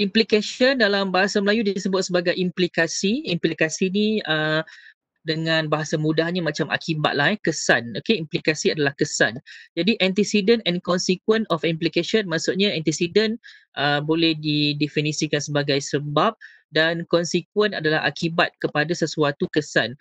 implication dalam bahasa Melayu disebut sebagai implikasi. Implikasi ni uh, dengan bahasa mudahnya macam akibat lah eh, kesan. Okay, implikasi adalah kesan. Jadi antecedent and consequent of implication maksudnya antecedent uh, boleh didefinisikan sebagai sebab dan consequent adalah akibat kepada sesuatu kesan.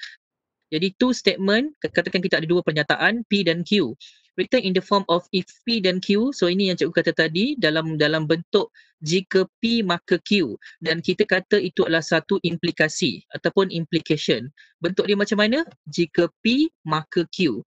Jadi two statement, katakan kita ada dua pernyataan P dan Q written in the form of if P dan Q. So ini yang cikgu kata tadi dalam dalam bentuk jika P maka Q. Dan kita kata itu adalah satu implikasi ataupun implication. Bentuk dia macam mana? Jika P maka Q.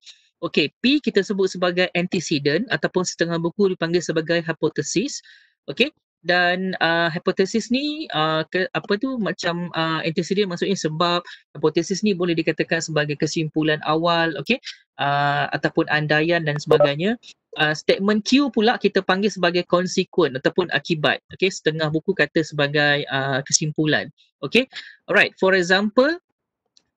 Okay, P kita sebut sebagai antecedent ataupun setengah buku dipanggil sebagai hypothesis. Okay dan uh, hipotesis ni uh, ke, apa tu macam uh, antecedent maksudnya sebab hipotesis ni boleh dikatakan sebagai kesimpulan awal okey uh, ataupun andaian dan sebagainya uh, statement Q pula kita panggil sebagai konsekuen ataupun akibat okey setengah buku kata sebagai uh, kesimpulan okey alright for example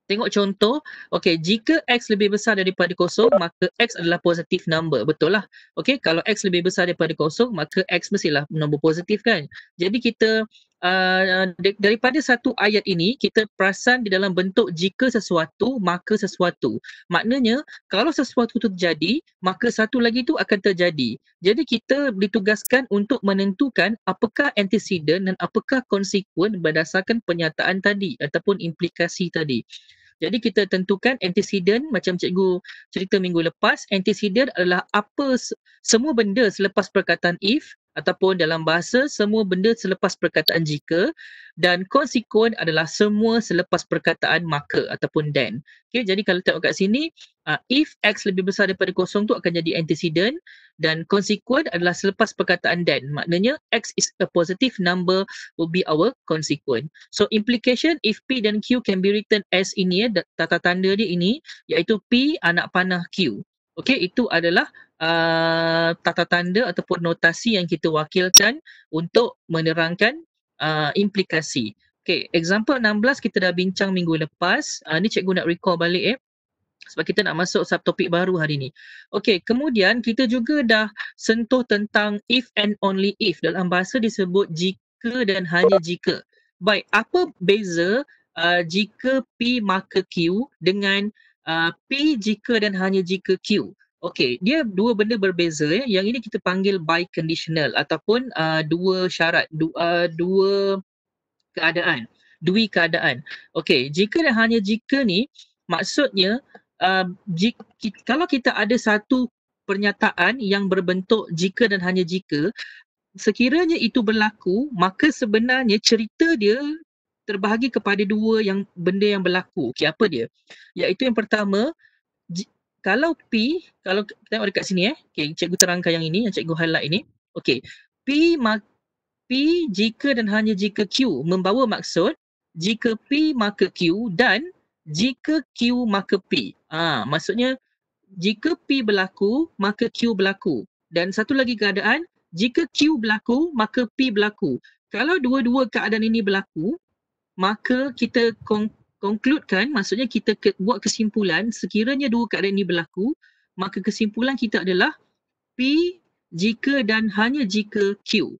Tengok contoh, okay, jika X lebih besar daripada kosong, maka X adalah positif number. Betul lah. Okay, kalau X lebih besar daripada kosong, maka X mestilah nombor positif kan. Jadi kita, uh, daripada satu ayat ini, kita perasan di dalam bentuk jika sesuatu, maka sesuatu. Maknanya, kalau sesuatu itu terjadi, maka satu lagi itu akan terjadi. Jadi kita ditugaskan untuk menentukan apakah antecedent dan apakah konsekuen berdasarkan pernyataan tadi ataupun implikasi tadi. Jadi kita tentukan antecedent macam cikgu cerita minggu lepas, antecedent adalah apa semua benda selepas perkataan if ataupun dalam bahasa semua benda selepas perkataan jika dan konsekuen adalah semua selepas perkataan maka ataupun then. Okay, jadi kalau tengok kat sini, uh, if x lebih besar daripada kosong tu akan jadi antecedent dan konsekuen adalah selepas perkataan then. Maknanya x is a positive number will be our consequent. So implication if p dan q can be written as ini ya, eh, tata tanda dia ini iaitu p anak panah q. Okey, itu adalah uh, tata tanda ataupun notasi yang kita wakilkan untuk menerangkan uh, implikasi. Okey, example 16 kita dah bincang minggu lepas. Uh, ni cikgu nak recall balik eh. Sebab kita nak masuk subtopik baru hari ni. Okey, kemudian kita juga dah sentuh tentang if and only if. Dalam bahasa disebut jika dan hanya jika. Baik, apa beza uh, jika P maka Q dengan Ah, P jika dan hanya jika Q. Okey, dia dua benda berbeza ya. Yang ini kita panggil biconditional ataupun uh, dua syarat, dua uh, dua keadaan, dua keadaan. Okey, jika dan hanya jika ni maksudnya uh, ah, jika, kalau kita ada satu pernyataan yang berbentuk jika dan hanya jika, sekiranya itu berlaku, maka sebenarnya cerita dia terbahagi kepada dua yang benda yang berlaku. Okey, apa dia? Iaitu yang pertama, kalau P, kalau kita tengok dekat sini eh. Okey, cikgu terangkan yang ini, yang cikgu highlight ini. Okey, P, ma- P jika dan hanya jika Q membawa maksud, jika P maka Q dan jika Q maka P. Ah, maksudnya jika P berlaku, maka Q berlaku. Dan satu lagi keadaan, jika Q berlaku, maka P berlaku. Kalau dua-dua keadaan ini berlaku, maka kita konkludkan maksudnya kita ke, buat kesimpulan sekiranya dua keadaan ini berlaku maka kesimpulan kita adalah P jika dan hanya jika Q.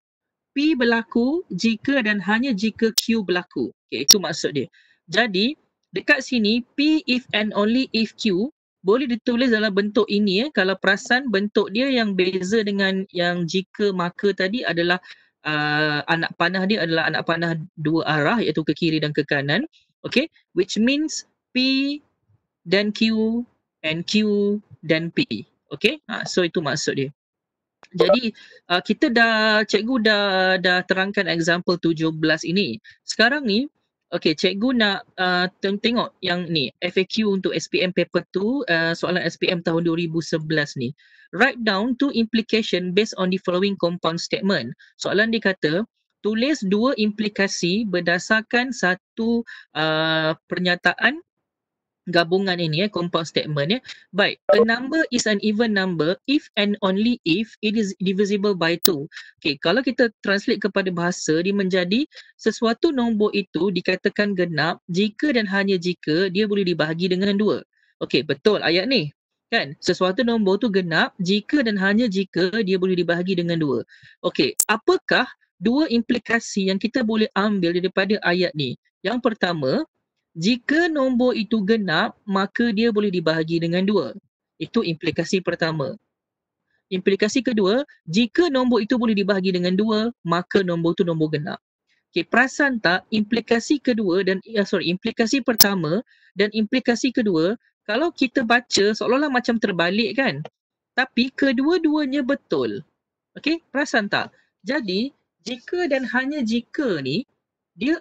P berlaku jika dan hanya jika Q berlaku. Okay, itu maksud dia. Jadi dekat sini P if and only if Q boleh ditulis dalam bentuk ini. Eh. Kalau perasan bentuk dia yang beza dengan yang jika maka tadi adalah uh, anak panah dia adalah anak panah dua arah iaitu ke kiri dan ke kanan okay which means P dan Q and Q dan P okay ha, so itu maksud dia jadi uh, kita dah cikgu dah dah terangkan example 17 ini sekarang ni Okay, cikgu nak uh, tengok yang ni, FAQ untuk SPM paper 2, uh, soalan SPM tahun 2011 ni. Write down two implication based on the following compound statement. Soalan dia kata, tulis dua implikasi berdasarkan satu uh, pernyataan gabungan ini, eh, compound statement. Eh. Baik, a number is an even number if and only if it is divisible by two. Okay, kalau kita translate kepada bahasa, dia menjadi sesuatu nombor itu dikatakan genap jika dan hanya jika dia boleh dibahagi dengan dua. Okay, betul ayat ni. Kan, sesuatu nombor tu genap jika dan hanya jika dia boleh dibahagi dengan dua. Okay, apakah dua implikasi yang kita boleh ambil daripada ayat ni? Yang pertama, jika nombor itu genap, maka dia boleh dibahagi dengan dua. Itu implikasi pertama. Implikasi kedua, jika nombor itu boleh dibahagi dengan dua, maka nombor itu nombor genap. Okay, perasan tak implikasi kedua dan uh, sorry implikasi pertama dan implikasi kedua kalau kita baca seolah-olah macam terbalik kan tapi kedua-duanya betul okey perasan tak jadi jika dan hanya jika ni dia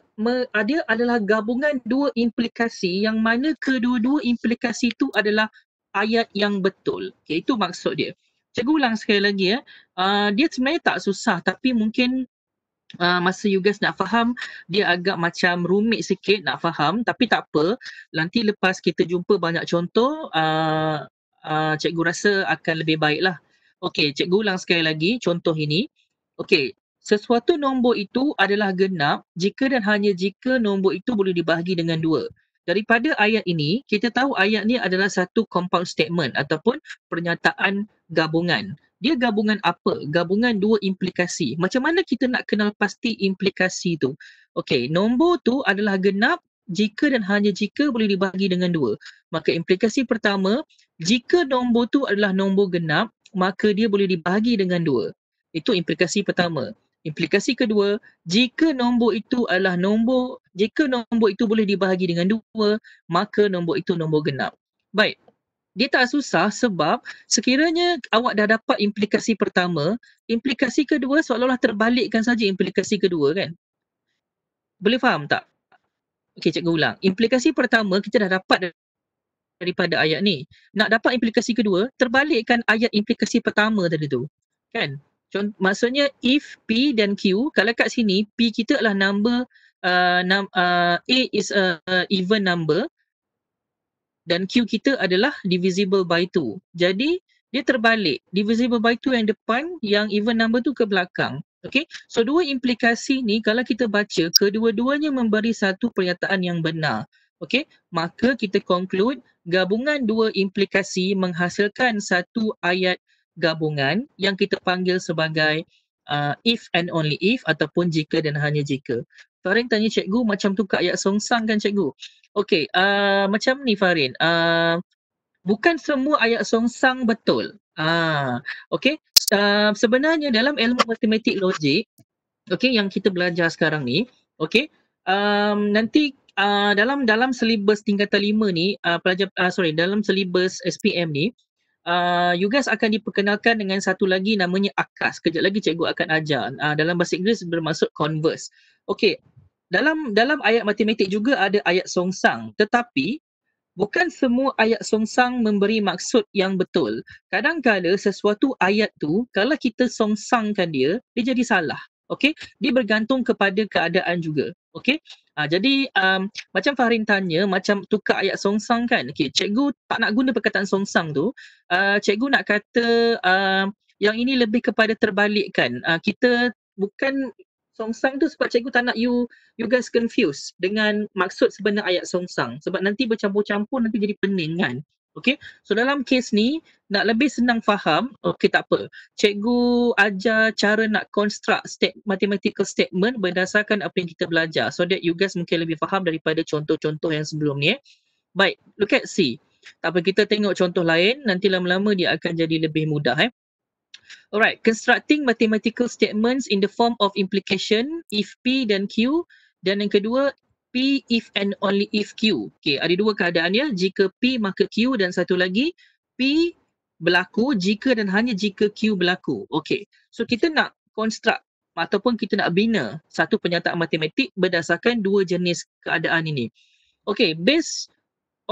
ada ah, adalah gabungan dua implikasi yang mana kedua-dua implikasi itu adalah ayat yang betul. Okay, itu maksud dia. Cikgu ulang sekali lagi ya. Uh, dia sebenarnya tak susah tapi mungkin uh, masa you guys nak faham dia agak macam rumit sikit nak faham tapi tak apa. Nanti lepas kita jumpa banyak contoh, uh, uh, cikgu rasa akan lebih baiklah. Okey, cikgu ulang sekali lagi contoh ini. Okey, Sesuatu nombor itu adalah genap jika dan hanya jika nombor itu boleh dibahagi dengan dua. Daripada ayat ini, kita tahu ayat ini adalah satu compound statement ataupun pernyataan gabungan. Dia gabungan apa? Gabungan dua implikasi. Macam mana kita nak kenal pasti implikasi itu? Okey, nombor tu adalah genap jika dan hanya jika boleh dibahagi dengan dua. Maka implikasi pertama, jika nombor tu adalah nombor genap, maka dia boleh dibahagi dengan dua. Itu implikasi pertama. Implikasi kedua, jika nombor itu adalah nombor, jika nombor itu boleh dibahagi dengan dua, maka nombor itu nombor genap. Baik, dia tak susah sebab sekiranya awak dah dapat implikasi pertama, implikasi kedua seolah-olah terbalikkan saja implikasi kedua kan. Boleh faham tak? Okey, cikgu ulang. Implikasi pertama kita dah dapat daripada ayat ni. Nak dapat implikasi kedua, terbalikkan ayat implikasi pertama tadi tu. Kan? Cont- maksudnya if P dan Q, kalau kat sini P kita adalah number uh, num- uh, A is a even number dan Q kita adalah divisible by 2. Jadi dia terbalik. Divisible by 2 yang depan, yang even number tu ke belakang. Okay. So dua implikasi ni kalau kita baca, kedua-duanya memberi satu pernyataan yang benar. Okay. Maka kita conclude gabungan dua implikasi menghasilkan satu ayat gabungan yang kita panggil sebagai uh, if and only if ataupun jika dan hanya jika. Farin tanya cikgu macam tu kak ayat songsang kan cikgu? Okey, uh, macam ni Farin. Uh, bukan semua ayat songsang betul. Ah, okey. Uh, sebenarnya dalam ilmu matematik logik, okey yang kita belajar sekarang ni, okey. Um, nanti uh, dalam dalam selibus tingkatan lima ni, uh, pelajar uh, sorry, dalam selibus SPM ni, Ah, you guys akan diperkenalkan dengan satu lagi namanya akas. Kejap lagi cikgu akan ajar. Uh, dalam bahasa Inggeris bermaksud converse. Okey. Dalam dalam ayat matematik juga ada ayat songsang. Tetapi bukan semua ayat songsang memberi maksud yang betul. Kadang-kadang sesuatu ayat tu kalau kita songsangkan dia, dia jadi salah. Okey, dia bergantung kepada keadaan juga. Okey. Ha, jadi um, macam Fahrin tanya macam tukar ayat songsang kan. Okey, cikgu tak nak guna perkataan songsang tu. Uh, cikgu nak kata uh, yang ini lebih kepada terbalik kan. Uh, ah, kita bukan songsang tu sebab cikgu tak nak you you guys confuse dengan maksud sebenar ayat songsang sebab nanti bercampur-campur nanti jadi pening kan. Okey. So dalam kes ni nak lebih senang faham, okey tak apa. Cikgu ajar cara nak construct state, mathematical statement berdasarkan apa yang kita belajar. So that you guys mungkin lebih faham daripada contoh-contoh yang sebelum ni. Eh. Baik, look at C. Tak apa kita tengok contoh lain, nanti lama-lama dia akan jadi lebih mudah. Eh. Alright, constructing mathematical statements in the form of implication if P dan Q dan yang kedua P if and only if Q. Okey, ada dua keadaannya. Jika P maka Q dan satu lagi P berlaku jika dan hanya jika Q berlaku. Okey. So kita nak construct ataupun kita nak bina satu penyataan matematik berdasarkan dua jenis keadaan ini. Okey, based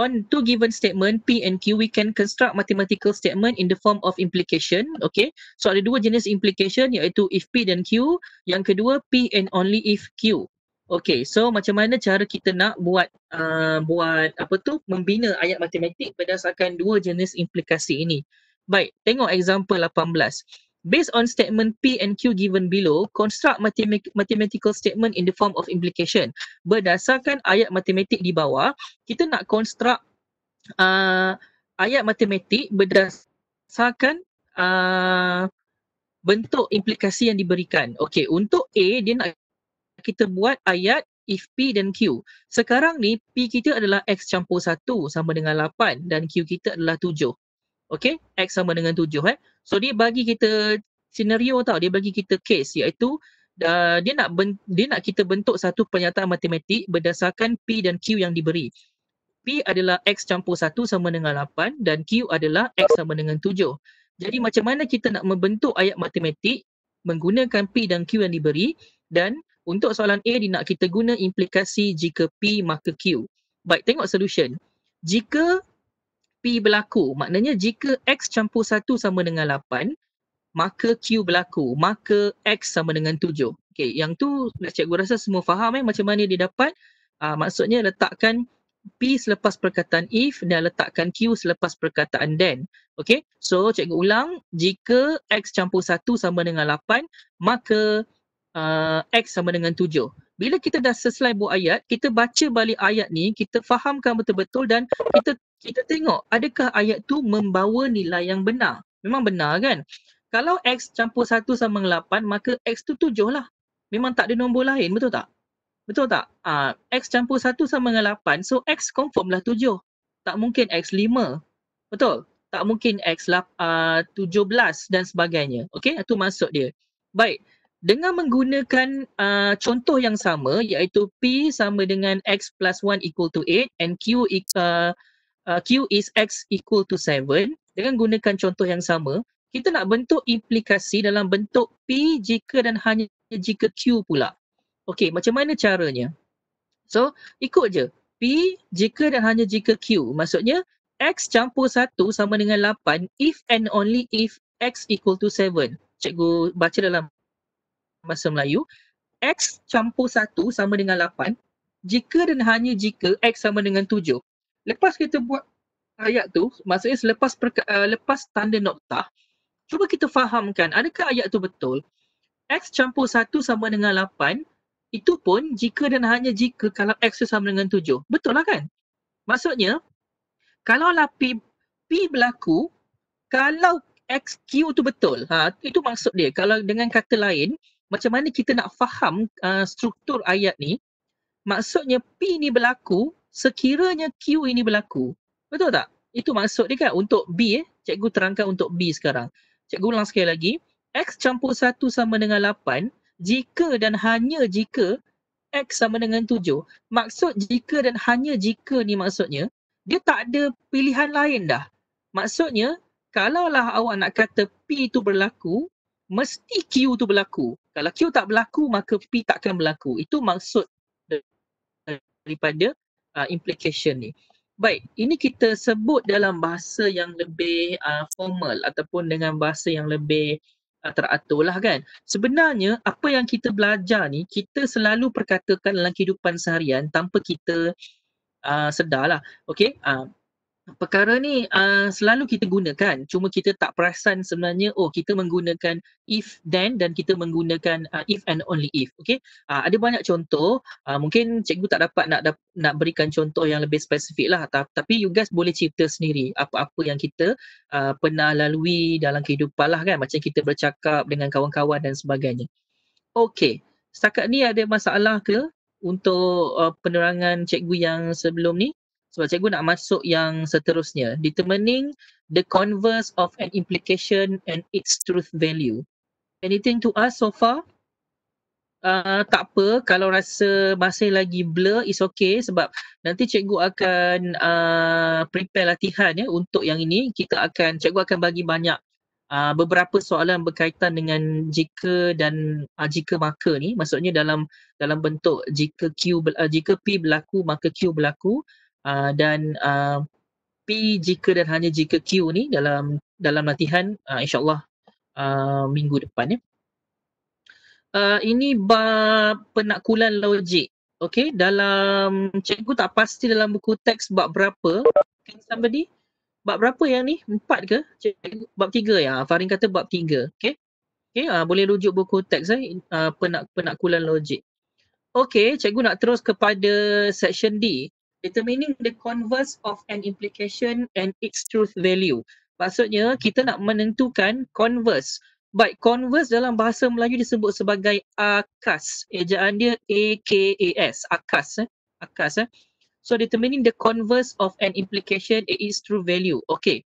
on two given statement P and Q, we can construct mathematical statement in the form of implication. Okay, so ada dua jenis implication iaitu if P dan Q. Yang kedua P and only if Q. Okay, so macam mana cara kita nak buat uh, buat apa tu membina ayat matematik berdasarkan dua jenis implikasi ini. Baik, tengok example 18. Based on statement P and Q given below, construct mathemat- mathematical statement in the form of implication. Berdasarkan ayat matematik di bawah, kita nak construct uh, ayat matematik berdasarkan uh, bentuk implikasi yang diberikan. Okay, untuk A dia nak kita buat ayat if P dan Q. Sekarang ni P kita adalah X campur 1 sama dengan 8 dan Q kita adalah 7. Okay, X sama dengan 7 eh. So dia bagi kita senario tau, dia bagi kita case iaitu uh, dia nak ben- dia nak kita bentuk satu pernyataan matematik berdasarkan P dan Q yang diberi. P adalah X campur 1 sama dengan 8 dan Q adalah X sama dengan 7. Jadi macam mana kita nak membentuk ayat matematik menggunakan P dan Q yang diberi dan untuk soalan A dia nak kita guna implikasi jika P maka Q. Baik, tengok solution. Jika P berlaku, maknanya jika X campur 1 sama dengan 8, maka Q berlaku, maka X sama dengan 7. Okey, yang tu nak cikgu rasa semua faham eh macam mana dia dapat. Uh, maksudnya letakkan P selepas perkataan if dan letakkan Q selepas perkataan then. Okay, so cikgu ulang. Jika X campur 1 sama dengan 8, maka uh, X sama dengan 7. Bila kita dah selesai buat ayat, kita baca balik ayat ni, kita fahamkan betul-betul dan kita kita tengok adakah ayat tu membawa nilai yang benar. Memang benar kan? Kalau X campur 1 sama 8, maka X tu 7 lah. Memang tak ada nombor lain, betul tak? Betul tak? Uh, X campur 1 sama dengan 8, so X confirm lah 7. Tak mungkin X 5. Betul? Tak mungkin X ah, uh, 17 dan sebagainya. Okay, itu maksud dia. Baik, dengan menggunakan uh, contoh yang sama iaitu P sama dengan X plus 1 equal to 8 and Q, e, uh, uh, Q is X equal to 7 dengan gunakan contoh yang sama kita nak bentuk implikasi dalam bentuk P jika dan hanya jika Q pula. Okey, macam mana caranya? So, ikut je. P jika dan hanya jika Q. Maksudnya, X campur 1 sama dengan 8 if and only if X equal to 7. Cikgu baca dalam bahasa Melayu X campur 1 sama dengan 8 jika dan hanya jika X sama dengan 7. Lepas kita buat ayat tu, maksudnya selepas perka- uh, lepas tanda noktah, cuba kita fahamkan adakah ayat tu betul? X campur 1 sama dengan 8 itu pun jika dan hanya jika kalau X tu sama dengan 7. Betul lah kan? Maksudnya, kalau P, lah P berlaku, kalau XQ tu betul. Ha, itu maksud dia. Kalau dengan kata lain, macam mana kita nak faham uh, struktur ayat ni maksudnya P ni berlaku sekiranya Q ini berlaku betul tak? itu maksud dia kan untuk B eh cikgu terangkan untuk B sekarang cikgu ulang sekali lagi X campur 1 sama dengan 8 jika dan hanya jika X sama dengan 7 maksud jika dan hanya jika ni maksudnya dia tak ada pilihan lain dah maksudnya kalaulah awak nak kata P itu berlaku mesti Q tu berlaku. Kalau Q tak berlaku, maka P takkan berlaku. Itu maksud daripada uh, implication ni. Baik, ini kita sebut dalam bahasa yang lebih uh, formal ataupun dengan bahasa yang lebih uh, teratur lah kan. Sebenarnya apa yang kita belajar ni, kita selalu perkatakan dalam kehidupan seharian tanpa kita uh, sedarlah. Okay, uh, perkara ni uh, selalu kita gunakan cuma kita tak perasan sebenarnya oh kita menggunakan if then dan kita menggunakan uh, if and only if okey uh, ah, ada banyak contoh uh, mungkin cikgu tak dapat nak nak berikan contoh yang lebih spesifik lah tapi you guys boleh cerita sendiri apa-apa yang kita uh, pernah lalui dalam kehidupan lah kan macam kita bercakap dengan kawan-kawan dan sebagainya okey setakat ni ada masalah ke untuk uh, penerangan cikgu yang sebelum ni sebab cikgu nak masuk yang seterusnya determining the converse of an implication and its truth value anything to ask so far uh, tak apa kalau rasa masih lagi blur is okay sebab nanti cikgu akan uh, prepare latihan ya untuk yang ini kita akan cikgu akan bagi banyak uh, beberapa soalan berkaitan dengan jika dan uh, jika maka ni maksudnya dalam dalam bentuk jika q uh, jika p berlaku maka q berlaku Ah, dan uh, P jika dan hanya jika Q ni dalam dalam latihan uh, insyaAllah uh, minggu depan ya. Uh, ini bab penakulan logik. Okay, dalam cikgu tak pasti dalam buku teks bab berapa. Can somebody? Bab berapa yang ni? Empat ke? Cikgu, bab tiga ya. Farin kata bab tiga. Okay. Okay, uh, boleh rujuk buku teks eh. Uh, penak, penakulan logik. Okay, cikgu nak terus kepada section D determining the converse of an implication and its truth value. Maksudnya kita nak menentukan converse. But converse dalam bahasa Melayu disebut sebagai akas. Ejaan dia A-K-A-S. Akas. Eh? Akas. Eh? So determining the converse of an implication and its true value. Okay.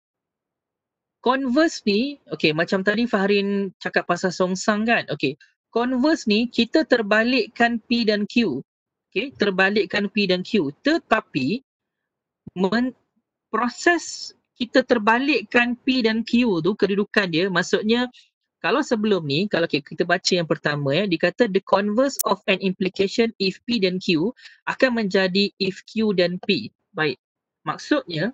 Converse ni, okay macam tadi Fahrin cakap pasal songsang kan. Okay. Converse ni kita terbalikkan P dan Q okay, terbalikkan P dan Q. Tetapi proses kita terbalikkan P dan Q tu kedudukan dia maksudnya kalau sebelum ni kalau kita baca yang pertama ya dikata the converse of an implication if P dan Q akan menjadi if Q dan P. Baik. Maksudnya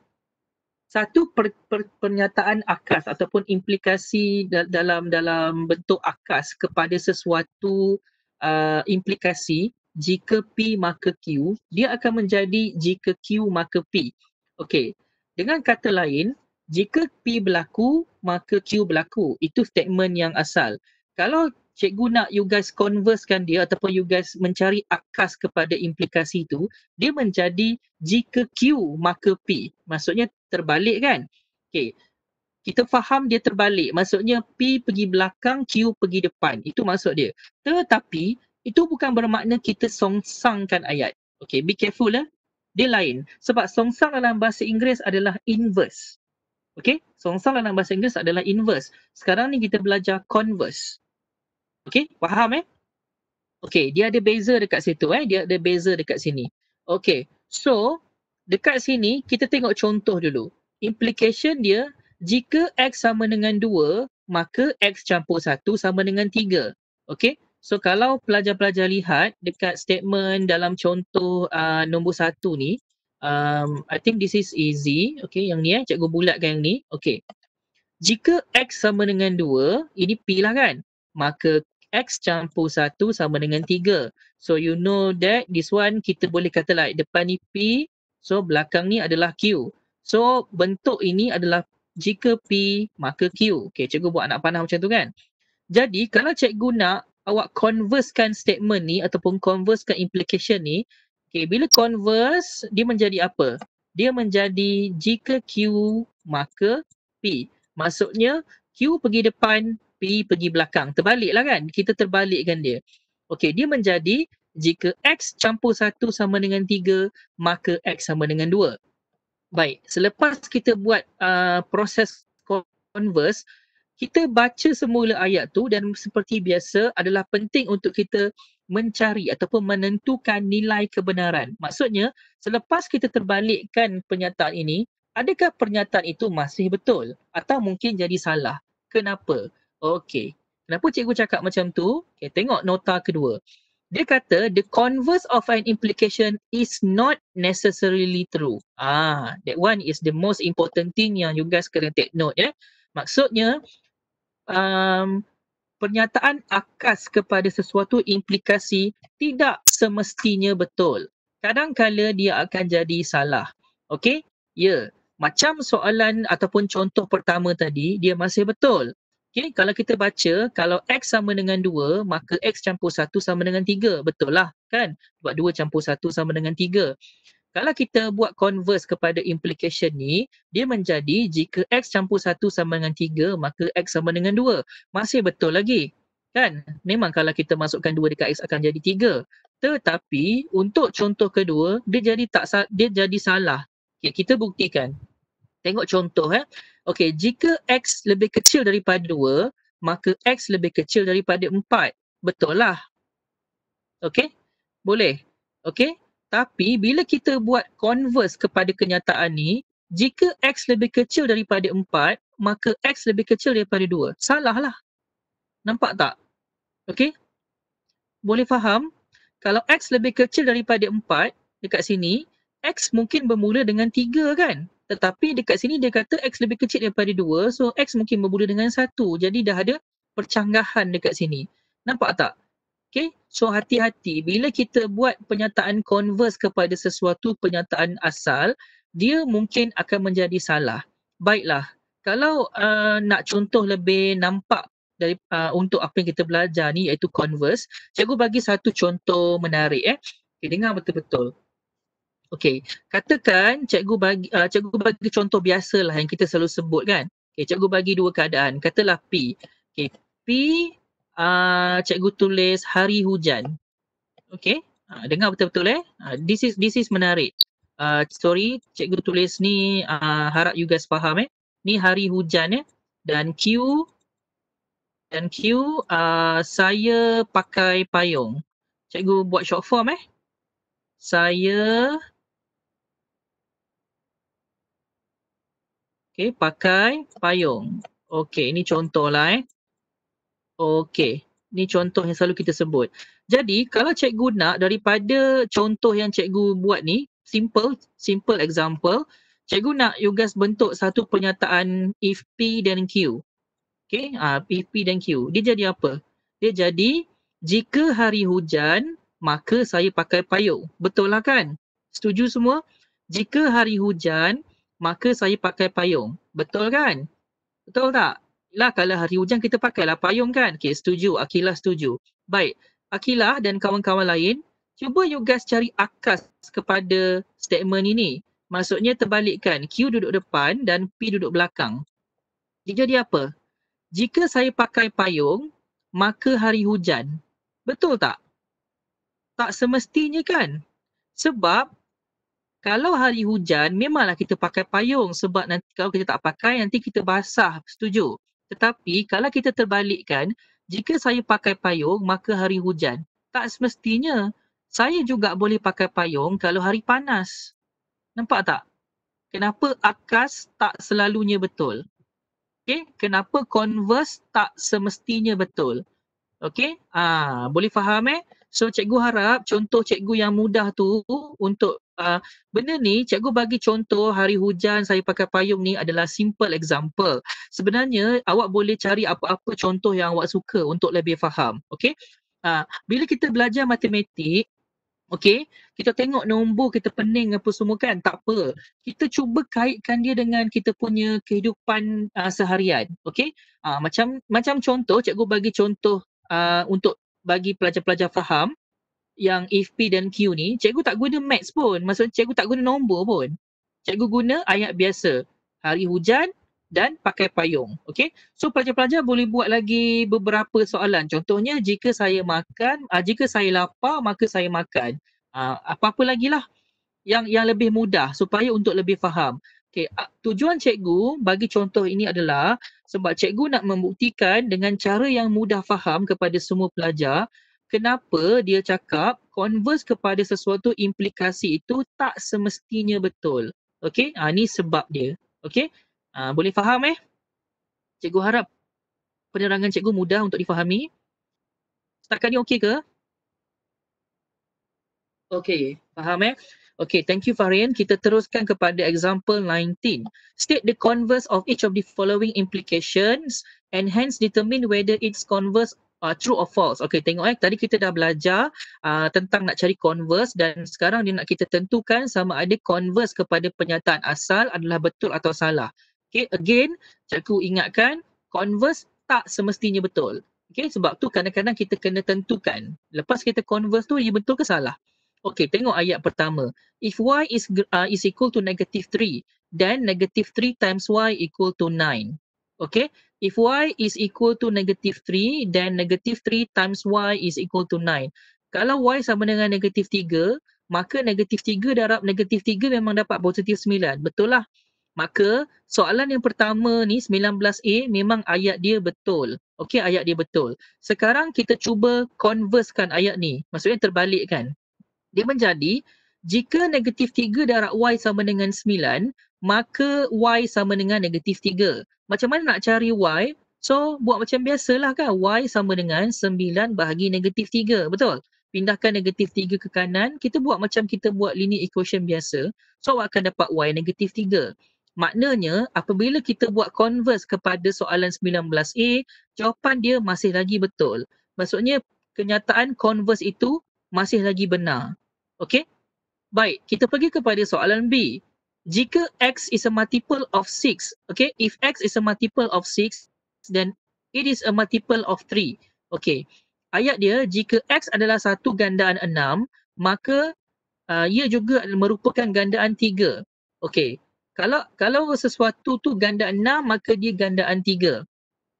satu per, per, pernyataan akas ataupun implikasi dalam dalam bentuk akas kepada sesuatu uh, implikasi jika P maka Q, dia akan menjadi jika Q maka P. Okey, dengan kata lain, jika P berlaku, maka Q berlaku. Itu statement yang asal. Kalau cikgu nak you guys converse-kan dia ataupun you guys mencari akas kepada implikasi itu, dia menjadi jika Q maka P. Maksudnya terbalik kan? Okey, kita faham dia terbalik. Maksudnya P pergi belakang, Q pergi depan. Itu maksud dia. Tetapi itu bukan bermakna kita songsangkan ayat. Okay, be careful lah. Dia lain. Sebab songsang dalam bahasa Inggeris adalah inverse. Okay, songsang dalam bahasa Inggeris adalah inverse. Sekarang ni kita belajar converse. Okay, faham eh? Okay, dia ada beza dekat situ eh. Dia ada beza dekat sini. Okay, so dekat sini kita tengok contoh dulu. Implication dia, jika X sama dengan 2, maka X campur 1 sama dengan 3. Okay, So kalau pelajar-pelajar lihat dekat statement dalam contoh uh, nombor satu ni, um, I think this is easy. Okay, yang ni eh, cikgu bulatkan yang ni. Okay. Jika X sama dengan 2, ini P lah kan? Maka X campur 1 sama dengan 3. So you know that this one kita boleh kata like depan ni P, so belakang ni adalah Q. So bentuk ini adalah jika P maka Q. Okay, cikgu buat anak panah macam tu kan? Jadi kalau cikgu nak awak converskan statement ni ataupun converskan implication ni okay bila converse dia menjadi apa dia menjadi jika q maka p maksudnya q pergi depan p pergi belakang terbaliklah kan kita terbalikkan dia okey dia menjadi jika x campur 1 sama dengan 3 maka x sama dengan 2 baik selepas kita buat uh, proses converse kita baca semula ayat tu dan seperti biasa adalah penting untuk kita mencari ataupun menentukan nilai kebenaran. Maksudnya, selepas kita terbalikkan pernyataan ini, adakah pernyataan itu masih betul atau mungkin jadi salah? Kenapa? Okey. Kenapa cikgu cakap macam tu? Okey, tengok nota kedua. Dia kata the converse of an implication is not necessarily true. Ah, that one is the most important thing yang you guys kena take note ya. Eh? Maksudnya, um, pernyataan akas kepada sesuatu implikasi tidak semestinya betul. Kadangkala dia akan jadi salah. Okey? Ya, yeah. macam soalan ataupun contoh pertama tadi, dia masih betul. Okey, kalau kita baca, kalau X sama dengan 2, maka X campur 1 sama dengan 3. Betul lah, kan? Sebab 2 campur 1 sama dengan kalau kita buat converse kepada implication ni, dia menjadi jika X campur 1 sama dengan 3, maka X sama dengan 2. Masih betul lagi. Kan? Memang kalau kita masukkan 2 dekat X akan jadi 3. Tetapi untuk contoh kedua, dia jadi tak dia jadi salah. Okay, kita buktikan. Tengok contoh eh. Okey, jika X lebih kecil daripada 2, maka X lebih kecil daripada 4. Betul lah. Okay, Boleh? Okay. Tapi bila kita buat converse kepada kenyataan ni, jika x lebih kecil daripada 4, maka x lebih kecil daripada 2. lah. Nampak tak? Okey? Boleh faham? Kalau x lebih kecil daripada 4 dekat sini, x mungkin bermula dengan 3 kan? Tetapi dekat sini dia kata x lebih kecil daripada 2, so x mungkin bermula dengan 1. Jadi dah ada percanggahan dekat sini. Nampak tak? So hati-hati bila kita buat pernyataan converse kepada sesuatu pernyataan asal, dia mungkin akan menjadi salah. Baiklah, kalau uh, nak contoh lebih nampak dari uh, untuk apa yang kita belajar ni iaitu converse, cikgu bagi satu contoh menarik eh. Okay, dengar betul-betul. Okey, katakan cikgu bagi uh, cikgu bagi contoh biasalah yang kita selalu sebut kan. Okey, cikgu bagi dua keadaan. Katalah P. Okey, P uh, cikgu tulis hari hujan. okay. uh, ah, dengar betul-betul eh. Uh, this is this is menarik. Uh, sorry, cikgu tulis ni uh, harap you guys faham eh. Ni hari hujan eh. Dan Q dan Q uh, saya pakai payung. Cikgu buat short form eh. Saya Okay, pakai payung. Okay, ini contoh lah eh. Okey. Ni contoh yang selalu kita sebut. Jadi kalau cikgu nak daripada contoh yang cikgu buat ni, simple, simple example, cikgu nak you guys bentuk satu pernyataan if P dan Q. Okay, ah if P dan Q. Dia jadi apa? Dia jadi jika hari hujan, maka saya pakai payung. Betul lah kan? Setuju semua? Jika hari hujan, maka saya pakai payung. Betul kan? Betul tak? lah kalau hari hujan kita pakai lah payung kan. Okay, setuju. Akilah setuju. Baik. Akilah dan kawan-kawan lain, cuba you guys cari akas kepada statement ini. Maksudnya terbalikkan Q duduk depan dan P duduk belakang. Jadi apa? Jika saya pakai payung, maka hari hujan. Betul tak? Tak semestinya kan? Sebab kalau hari hujan memanglah kita pakai payung sebab nanti kalau kita tak pakai nanti kita basah. Setuju? Tetapi kalau kita terbalikkan, jika saya pakai payung maka hari hujan. Tak semestinya saya juga boleh pakai payung kalau hari panas. Nampak tak? Kenapa akas tak selalunya betul? Okay, kenapa converse tak semestinya betul? Okay, ah, boleh faham eh? So cikgu harap contoh cikgu yang mudah tu untuk uh, benda ni cikgu bagi contoh hari hujan saya pakai payung ni adalah simple example. Sebenarnya awak boleh cari apa-apa contoh yang awak suka untuk lebih faham. Okay? Uh, ah, bila kita belajar matematik, okay, kita tengok nombor kita pening apa semua kan, tak apa. Kita cuba kaitkan dia dengan kita punya kehidupan uh, seharian. Okay? Uh, macam macam contoh, cikgu bagi contoh uh, untuk bagi pelajar-pelajar faham yang if dan Q ni, cikgu tak guna maths pun. Maksudnya cikgu tak guna nombor pun. Cikgu guna ayat biasa. Hari hujan dan pakai payung. Okay. So pelajar-pelajar boleh buat lagi beberapa soalan. Contohnya jika saya makan, uh, jika saya lapar maka saya makan. Uh, apa-apa lagi lah yang, yang lebih mudah supaya untuk lebih faham. Okay. Uh, ah, tujuan cikgu bagi contoh ini adalah sebab cikgu nak membuktikan dengan cara yang mudah faham kepada semua pelajar kenapa dia cakap converse kepada sesuatu implikasi itu tak semestinya betul. Okey, ha, ni sebab dia. Okey, ha, boleh faham eh? Cikgu harap penerangan cikgu mudah untuk difahami. Setakat ni okey ke? Okey, faham eh? Okay, thank you Farian. Kita teruskan kepada example 19. State the converse of each of the following implications and hence determine whether its converse uh, true or false. Okay, tengok eh. Tadi kita dah belajar uh, tentang nak cari converse dan sekarang dia nak kita tentukan sama ada converse kepada pernyataan asal adalah betul atau salah. Okay, again, cikgu ingatkan converse tak semestinya betul. Okay, sebab tu kadang-kadang kita kena tentukan. Lepas kita converse tu, ia betul ke salah? Okay, tengok ayat pertama. If y is uh, is equal to negative 3, then negative 3 times y equal to 9. Okay, If y is equal to negative 3, then negative 3 times y is equal to 9. Kalau y sama dengan negative 3, maka negative 3 darab negative 3 memang dapat positif 9. Betul lah. Maka soalan yang pertama ni 19A memang ayat dia betul. Okey ayat dia betul. Sekarang kita cuba konverskan ayat ni. Maksudnya terbalik kan? Dia menjadi jika negatif 3 darab y sama dengan 9, maka Y sama dengan negatif 3. Macam mana nak cari Y? So, buat macam biasalah kan. Y sama dengan 9 bahagi negatif 3. Betul? Pindahkan negatif 3 ke kanan. Kita buat macam kita buat linear equation biasa. So, awak akan dapat Y negatif 3. Maknanya apabila kita buat converse kepada soalan 19A, jawapan dia masih lagi betul. Maksudnya kenyataan converse itu masih lagi benar. Okay. Baik, kita pergi kepada soalan B jika x is a multiple of 6, okay, if x is a multiple of 6, then it is a multiple of 3. Okay, ayat dia, jika x adalah satu gandaan 6, maka uh, ia juga merupakan gandaan 3. Okay, kalau kalau sesuatu tu gandaan 6, maka dia gandaan 3.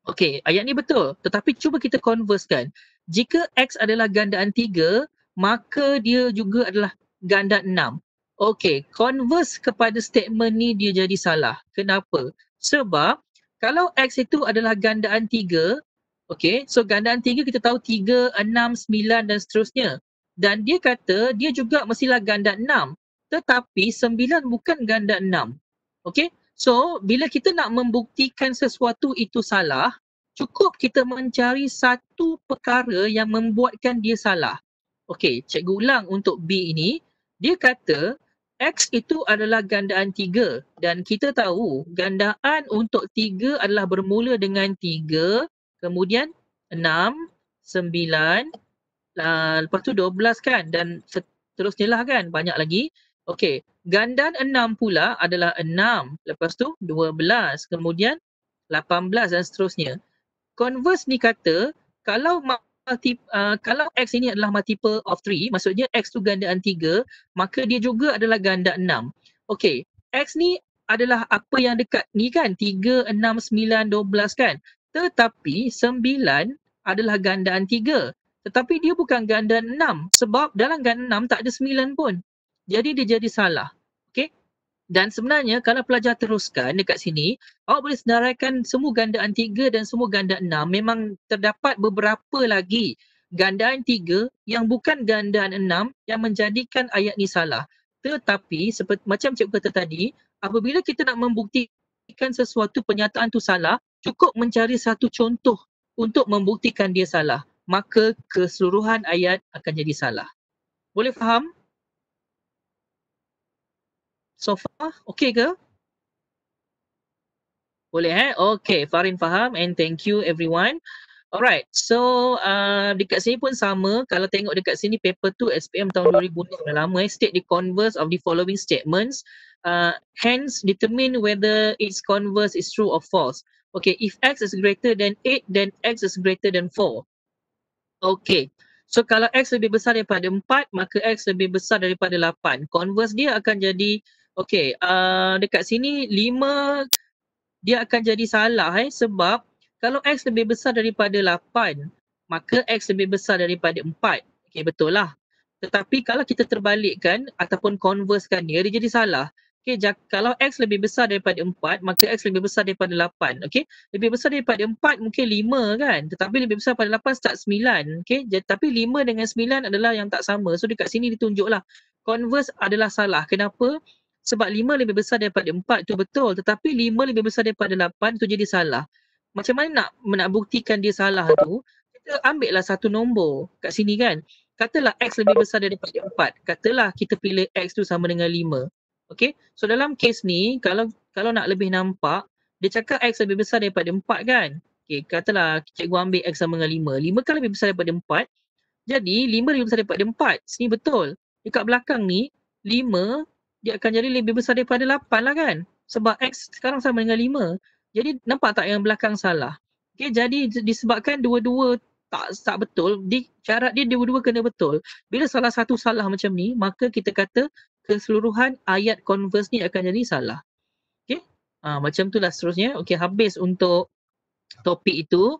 Okay, ayat ni betul. Tetapi cuba kita converskan. Jika x adalah gandaan 3, maka dia juga adalah ganda 6. Okey, converse kepada statement ni dia jadi salah. Kenapa? Sebab kalau X itu adalah gandaan 3, okey, so gandaan 3 kita tahu 3, 6, 9 dan seterusnya. Dan dia kata dia juga mestilah ganda 6. Tetapi 9 bukan ganda 6. okey. so bila kita nak membuktikan sesuatu itu salah, cukup kita mencari satu perkara yang membuatkan dia salah. Okey, cikgu ulang untuk B ini. Dia kata X itu adalah gandaan tiga dan kita tahu gandaan untuk tiga adalah bermula dengan tiga kemudian enam, sembilan, ah, lepas tu dua belas kan dan seterusnya lah kan banyak lagi. Okey, gandaan enam pula adalah enam, lepas tu dua belas, kemudian lapan belas dan seterusnya. Converse ni kata kalau uh, kalau X ini adalah multiple of 3, maksudnya X tu gandaan 3, maka dia juga adalah ganda 6. Okey, X ni adalah apa yang dekat ni kan? 3, 6, 9, 12 kan? Tetapi 9 adalah gandaan 3. Tetapi dia bukan gandaan 6 sebab dalam gandaan 6 tak ada 9 pun. Jadi dia jadi salah. Dan sebenarnya kalau pelajar teruskan dekat sini, awak boleh senaraikan semua gandaan tiga dan semua ganda enam memang terdapat beberapa lagi gandaan tiga yang bukan gandaan enam yang menjadikan ayat ni salah. Tetapi seperti, macam cikgu kata tadi, apabila kita nak membuktikan sesuatu pernyataan tu salah, cukup mencari satu contoh untuk membuktikan dia salah. Maka keseluruhan ayat akan jadi salah. Boleh faham? So far, okay ke? Boleh eh? Okay, Farin faham and thank you everyone. Alright, so uh, dekat sini pun sama. Kalau tengok dekat sini, paper 2 SPM tahun 2000 dah lama eh. State the converse of the following statements. Uh, hence, determine whether its converse is true or false. Okay, if X is greater than 8, then X is greater than 4. Okay, so kalau X lebih besar daripada 4, maka X lebih besar daripada 8. Converse dia akan jadi Okey, uh, dekat sini 5 dia akan jadi salah eh sebab kalau X lebih besar daripada 8 maka X lebih besar daripada 4. Okey betul lah. Tetapi kalau kita terbalikkan ataupun konverskan dia, dia jadi salah. Okey, kalau X lebih besar daripada 4 maka X lebih besar daripada 8. Okey, lebih besar daripada 4 mungkin 5 kan. Tetapi lebih besar daripada 8 start 9. Okay, tapi 5 dengan 9 adalah yang tak sama. So dekat sini ditunjuklah. Converse adalah salah. Kenapa? sebab lima lebih besar daripada empat itu betul tetapi lima lebih besar daripada lapan itu jadi salah. Macam mana nak nak buktikan dia salah tu? Kita ambil lah satu nombor kat sini kan. Katalah X lebih besar daripada empat. Katalah kita pilih X tu sama dengan lima. Okay. So dalam kes ni kalau kalau nak lebih nampak dia cakap X lebih besar daripada empat kan. Okay. Katalah cikgu ambil X sama dengan lima. Lima kan lebih besar daripada empat. Jadi lima lebih besar daripada empat. Sini betul. Dekat belakang ni lima dia akan jadi lebih besar daripada 8 lah kan. Sebab X sekarang sama dengan 5. Jadi nampak tak yang belakang salah? Okay, jadi disebabkan dua-dua tak tak betul, di, syarat dia dua-dua kena betul. Bila salah satu salah macam ni, maka kita kata keseluruhan ayat converse ni akan jadi salah. Okay? Ha, ah, macam lah. seterusnya. Okay, habis untuk topik itu.